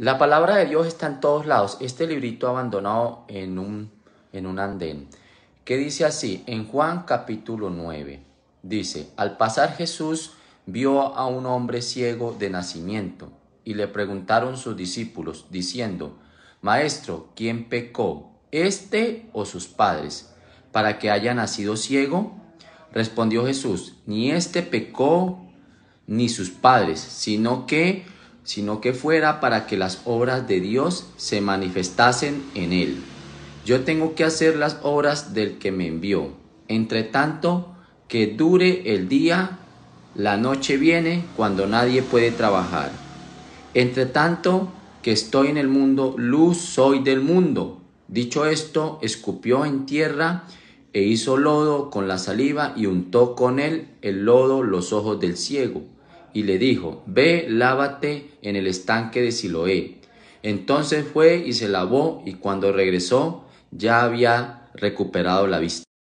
La palabra de Dios está en todos lados. Este librito abandonado en un, en un andén. Que dice así, en Juan capítulo 9. Dice, al pasar Jesús vio a un hombre ciego de nacimiento y le preguntaron sus discípulos, diciendo, Maestro, ¿quién pecó, este o sus padres, para que haya nacido ciego? Respondió Jesús, ni este pecó ni sus padres, sino que sino que fuera para que las obras de Dios se manifestasen en él. Yo tengo que hacer las obras del que me envió. Entre tanto, que dure el día, la noche viene cuando nadie puede trabajar. Entre tanto, que estoy en el mundo, luz soy del mundo. Dicho esto, escupió en tierra e hizo lodo con la saliva y untó con él el lodo los ojos del ciego y le dijo, Ve, lávate en el estanque de Siloé. Entonces fue y se lavó y cuando regresó ya había recuperado la vista.